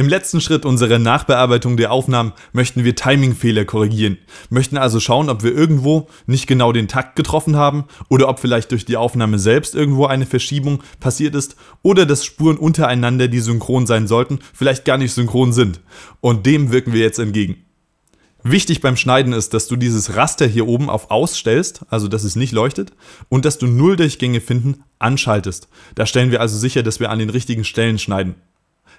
Im letzten Schritt unserer Nachbearbeitung der Aufnahmen möchten wir Timingfehler korrigieren, möchten also schauen, ob wir irgendwo nicht genau den Takt getroffen haben oder ob vielleicht durch die Aufnahme selbst irgendwo eine Verschiebung passiert ist oder dass Spuren untereinander, die synchron sein sollten, vielleicht gar nicht synchron sind. Und dem wirken wir jetzt entgegen. Wichtig beim Schneiden ist, dass du dieses Raster hier oben auf Ausstellst, also dass es nicht leuchtet, und dass du Nulldurchgänge finden anschaltest. Da stellen wir also sicher, dass wir an den richtigen Stellen schneiden.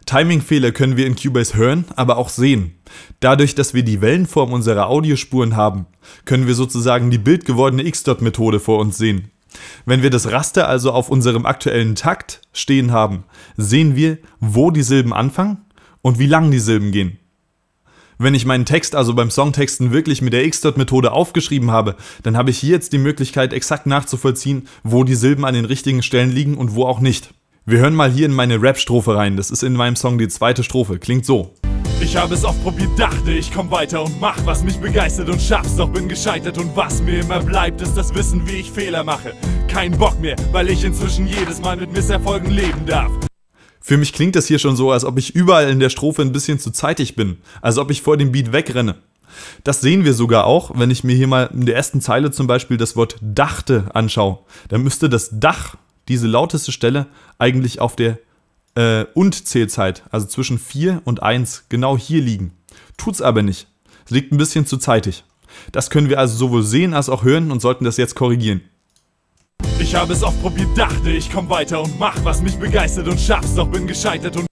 Timingfehler können wir in Cubase hören, aber auch sehen. Dadurch, dass wir die Wellenform unserer Audiospuren haben, können wir sozusagen die bildgewordene x dot methode vor uns sehen. Wenn wir das Raster also auf unserem aktuellen Takt stehen haben, sehen wir, wo die Silben anfangen und wie lang die Silben gehen. Wenn ich meinen Text also beim Songtexten wirklich mit der x dot methode aufgeschrieben habe, dann habe ich hier jetzt die Möglichkeit, exakt nachzuvollziehen, wo die Silben an den richtigen Stellen liegen und wo auch nicht. Wir hören mal hier in meine Rap-Strophe rein. Das ist in meinem Song die zweite Strophe. Klingt so. Ich habe es oft probiert, dachte ich komm weiter und mach, was mich begeistert und schaff's, doch bin gescheitert und was mir immer bleibt, ist das Wissen, wie ich Fehler mache. Kein Bock mehr, weil ich inzwischen jedes Mal mit Misserfolgen leben darf. Für mich klingt das hier schon so, als ob ich überall in der Strophe ein bisschen zu zeitig bin, als ob ich vor dem Beat wegrenne. Das sehen wir sogar auch, wenn ich mir hier mal in der ersten Zeile zum Beispiel das Wort dachte anschaue. Da müsste das Dach diese lauteste Stelle eigentlich auf der äh, Und-Zählzeit, also zwischen 4 und 1, genau hier liegen. Tut's aber nicht. Es liegt ein bisschen zu zeitig. Das können wir also sowohl sehen als auch hören und sollten das jetzt korrigieren. Ich habe es oft probiert, dachte ich komm weiter und mach, was mich begeistert und schaff's, doch bin gescheitert und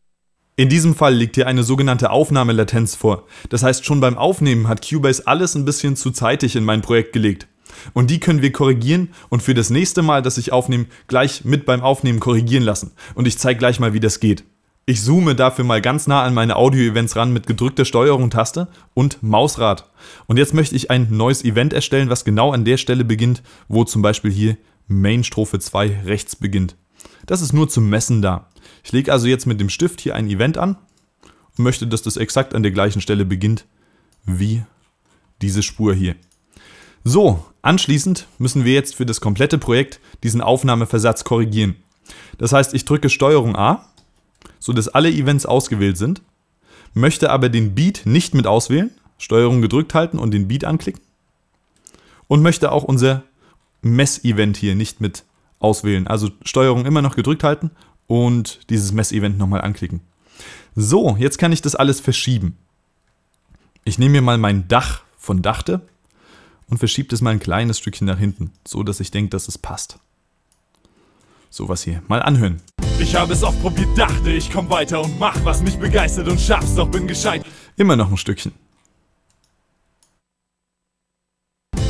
in diesem Fall liegt hier eine sogenannte Aufnahmelatenz vor. Das heißt, schon beim Aufnehmen hat Cubase alles ein bisschen zu zeitig in mein Projekt gelegt. Und die können wir korrigieren und für das nächste Mal, das ich aufnehme, gleich mit beim Aufnehmen korrigieren lassen. Und ich zeige gleich mal, wie das geht. Ich zoome dafür mal ganz nah an meine Audio-Events ran mit gedrückter Steuerung-Taste und Mausrad. Und jetzt möchte ich ein neues Event erstellen, was genau an der Stelle beginnt, wo zum Beispiel hier Main-Strophe 2 rechts beginnt. Das ist nur zum Messen da. Ich lege also jetzt mit dem Stift hier ein Event an und möchte, dass das exakt an der gleichen Stelle beginnt wie diese Spur hier. So, anschließend müssen wir jetzt für das komplette Projekt diesen Aufnahmeversatz korrigieren. Das heißt, ich drücke STRG A, sodass alle Events ausgewählt sind, möchte aber den Beat nicht mit auswählen, STRG gedrückt halten und den Beat anklicken und möchte auch unser Mess-Event hier nicht mit auswählen. Also STRG immer noch gedrückt halten und dieses Mess-Event nochmal anklicken. So, jetzt kann ich das alles verschieben. Ich nehme mir mal mein Dach von Dachte und verschiebt es mal ein kleines Stückchen nach hinten, so dass ich denke, dass es passt. Sowas hier. Mal anhören. Ich habe es oft probiert, dachte ich komm weiter und mach, was mich begeistert und schaff's, doch bin gescheit. Immer noch ein Stückchen.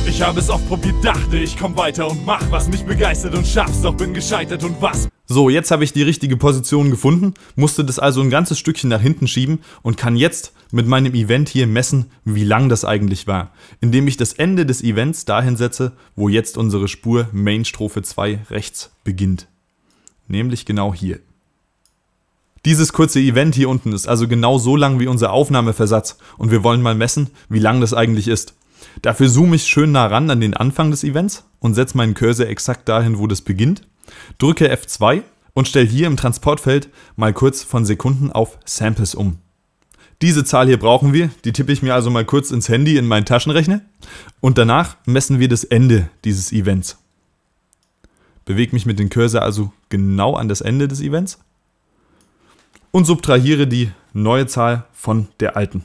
Ich habe es oft probiert, dachte ich komm weiter und mach, was mich begeistert und schaff's, doch bin gescheitert und was so, jetzt habe ich die richtige Position gefunden, musste das also ein ganzes Stückchen nach hinten schieben und kann jetzt mit meinem Event hier messen, wie lang das eigentlich war, indem ich das Ende des Events dahin setze, wo jetzt unsere Spur Main Strophe 2 rechts beginnt. Nämlich genau hier. Dieses kurze Event hier unten ist also genau so lang wie unser Aufnahmeversatz und wir wollen mal messen, wie lang das eigentlich ist. Dafür zoome ich schön nah ran an den Anfang des Events und setze meinen Cursor exakt dahin, wo das beginnt Drücke F2 und stell hier im Transportfeld mal kurz von Sekunden auf Samples um. Diese Zahl hier brauchen wir, die tippe ich mir also mal kurz ins Handy in meinen Taschenrechner und danach messen wir das Ende dieses Events. Bewege mich mit dem Cursor also genau an das Ende des Events und subtrahiere die neue Zahl von der alten.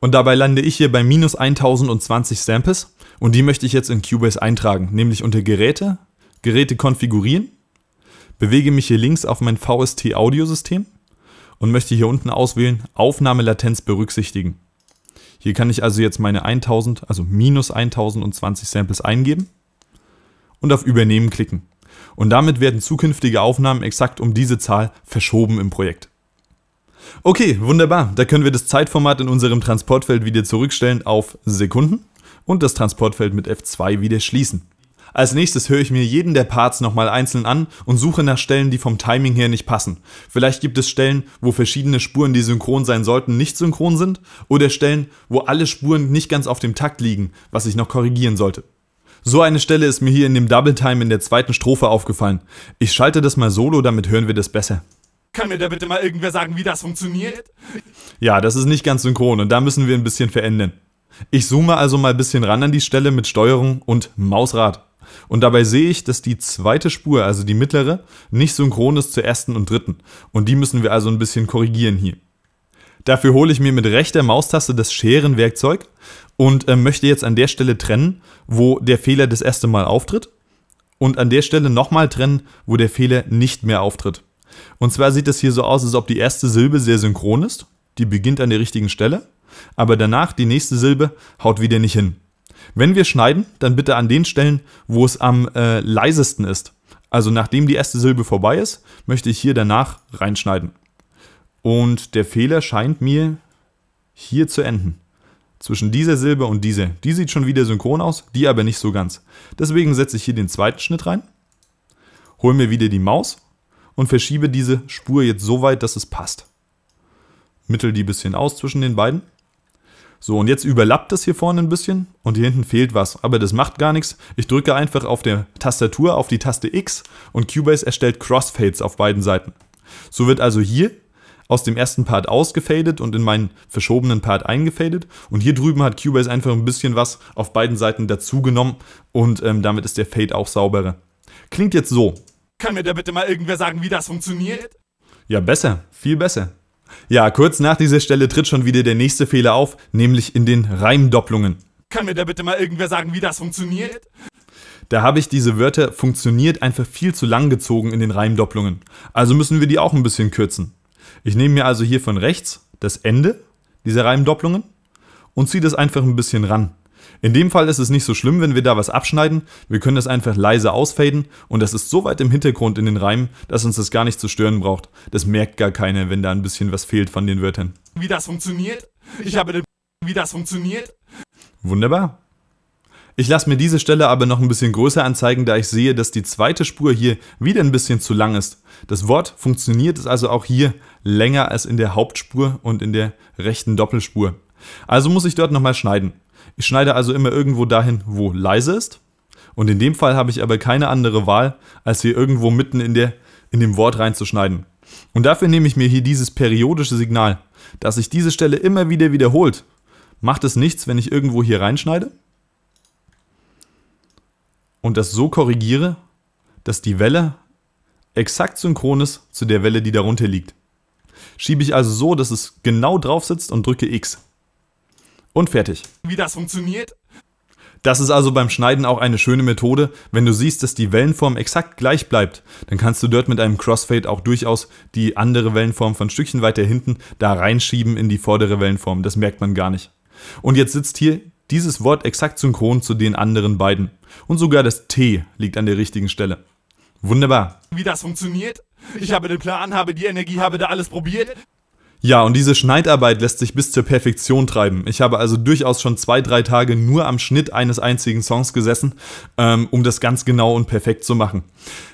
Und dabei lande ich hier bei minus 1020 Samples und die möchte ich jetzt in Cubase eintragen, nämlich unter Geräte Geräte konfigurieren, bewege mich hier links auf mein VST-Audiosystem und möchte hier unten auswählen Aufnahmelatenz berücksichtigen. Hier kann ich also jetzt meine 1000, also minus 1020 Samples eingeben und auf Übernehmen klicken. Und damit werden zukünftige Aufnahmen exakt um diese Zahl verschoben im Projekt. Okay, wunderbar. Da können wir das Zeitformat in unserem Transportfeld wieder zurückstellen auf Sekunden und das Transportfeld mit F2 wieder schließen. Als nächstes höre ich mir jeden der Parts nochmal einzeln an und suche nach Stellen, die vom Timing her nicht passen. Vielleicht gibt es Stellen, wo verschiedene Spuren, die synchron sein sollten, nicht synchron sind oder Stellen, wo alle Spuren nicht ganz auf dem Takt liegen, was ich noch korrigieren sollte. So eine Stelle ist mir hier in dem Double Time in der zweiten Strophe aufgefallen. Ich schalte das mal solo, damit hören wir das besser. Kann mir da bitte mal irgendwer sagen, wie das funktioniert? Ja, das ist nicht ganz synchron und da müssen wir ein bisschen verändern. Ich zoome also mal ein bisschen ran an die Stelle mit Steuerung und Mausrad. Und dabei sehe ich, dass die zweite Spur, also die mittlere, nicht synchron ist zur ersten und dritten. Und die müssen wir also ein bisschen korrigieren hier. Dafür hole ich mir mit rechter Maustaste das Scherenwerkzeug und äh, möchte jetzt an der Stelle trennen, wo der Fehler das erste Mal auftritt und an der Stelle nochmal trennen, wo der Fehler nicht mehr auftritt. Und zwar sieht es hier so aus, als ob die erste Silbe sehr synchron ist, die beginnt an der richtigen Stelle, aber danach die nächste Silbe haut wieder nicht hin. Wenn wir schneiden, dann bitte an den Stellen, wo es am äh, leisesten ist. Also nachdem die erste Silbe vorbei ist, möchte ich hier danach reinschneiden. Und der Fehler scheint mir hier zu enden. Zwischen dieser Silbe und dieser. Die sieht schon wieder synchron aus, die aber nicht so ganz. Deswegen setze ich hier den zweiten Schnitt rein, hole mir wieder die Maus und verschiebe diese Spur jetzt so weit, dass es passt. Mittel die ein bisschen aus zwischen den beiden so, und jetzt überlappt das hier vorne ein bisschen und hier hinten fehlt was. Aber das macht gar nichts. Ich drücke einfach auf der Tastatur auf die Taste X und Cubase erstellt Crossfades auf beiden Seiten. So wird also hier aus dem ersten Part ausgefadet und in meinen verschobenen Part eingefadet. Und hier drüben hat Cubase einfach ein bisschen was auf beiden Seiten dazugenommen und ähm, damit ist der Fade auch sauberer. Klingt jetzt so. Kann mir da bitte mal irgendwer sagen, wie das funktioniert? Ja, besser, viel besser. Ja, kurz nach dieser Stelle tritt schon wieder der nächste Fehler auf, nämlich in den Reimdopplungen. Kann mir da bitte mal irgendwer sagen, wie das funktioniert? Da habe ich diese Wörter funktioniert einfach viel zu lang gezogen in den Reimdopplungen. Also müssen wir die auch ein bisschen kürzen. Ich nehme mir also hier von rechts das Ende dieser Reimdopplungen und ziehe das einfach ein bisschen ran. In dem Fall ist es nicht so schlimm, wenn wir da was abschneiden. Wir können das einfach leise ausfaden und das ist so weit im Hintergrund in den Reimen, dass uns das gar nicht zu stören braucht. Das merkt gar keiner, wenn da ein bisschen was fehlt von den Wörtern. Wie das funktioniert? Ich habe den wie das funktioniert? Wunderbar. Ich lasse mir diese Stelle aber noch ein bisschen größer anzeigen, da ich sehe, dass die zweite Spur hier wieder ein bisschen zu lang ist. Das Wort funktioniert ist also auch hier länger als in der Hauptspur und in der rechten Doppelspur. Also muss ich dort nochmal schneiden. Ich schneide also immer irgendwo dahin, wo leise ist. Und in dem Fall habe ich aber keine andere Wahl, als hier irgendwo mitten in, der, in dem Wort reinzuschneiden. Und dafür nehme ich mir hier dieses periodische Signal, dass sich diese Stelle immer wieder wiederholt. Macht es nichts, wenn ich irgendwo hier reinschneide? Und das so korrigiere, dass die Welle exakt synchron ist zu der Welle, die darunter liegt. Schiebe ich also so, dass es genau drauf sitzt und drücke X. Und fertig. Wie das funktioniert? Das ist also beim Schneiden auch eine schöne Methode. Wenn du siehst, dass die Wellenform exakt gleich bleibt, dann kannst du dort mit einem Crossfade auch durchaus die andere Wellenform von Stückchen weiter hinten da reinschieben in die vordere Wellenform. Das merkt man gar nicht. Und jetzt sitzt hier dieses Wort exakt synchron zu den anderen beiden. Und sogar das T liegt an der richtigen Stelle. Wunderbar. Wie das funktioniert? Ich habe den Plan, habe die Energie, habe da alles probiert. Ja, und diese Schneidarbeit lässt sich bis zur Perfektion treiben. Ich habe also durchaus schon zwei, drei Tage nur am Schnitt eines einzigen Songs gesessen, ähm, um das ganz genau und perfekt zu machen.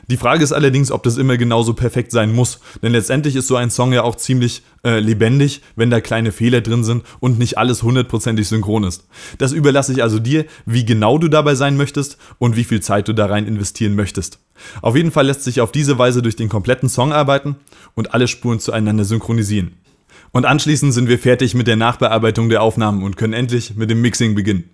Die Frage ist allerdings, ob das immer genauso perfekt sein muss, denn letztendlich ist so ein Song ja auch ziemlich äh, lebendig, wenn da kleine Fehler drin sind und nicht alles hundertprozentig synchron ist. Das überlasse ich also dir, wie genau du dabei sein möchtest und wie viel Zeit du da rein investieren möchtest. Auf jeden Fall lässt sich auf diese Weise durch den kompletten Song arbeiten und alle Spuren zueinander synchronisieren. Und anschließend sind wir fertig mit der Nachbearbeitung der Aufnahmen und können endlich mit dem Mixing beginnen.